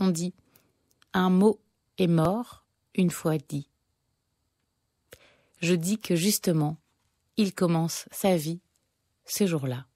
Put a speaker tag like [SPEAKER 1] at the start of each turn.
[SPEAKER 1] On dit un mot est mort une fois dit. Je dis que justement,
[SPEAKER 2] il commence sa vie ce jour-là.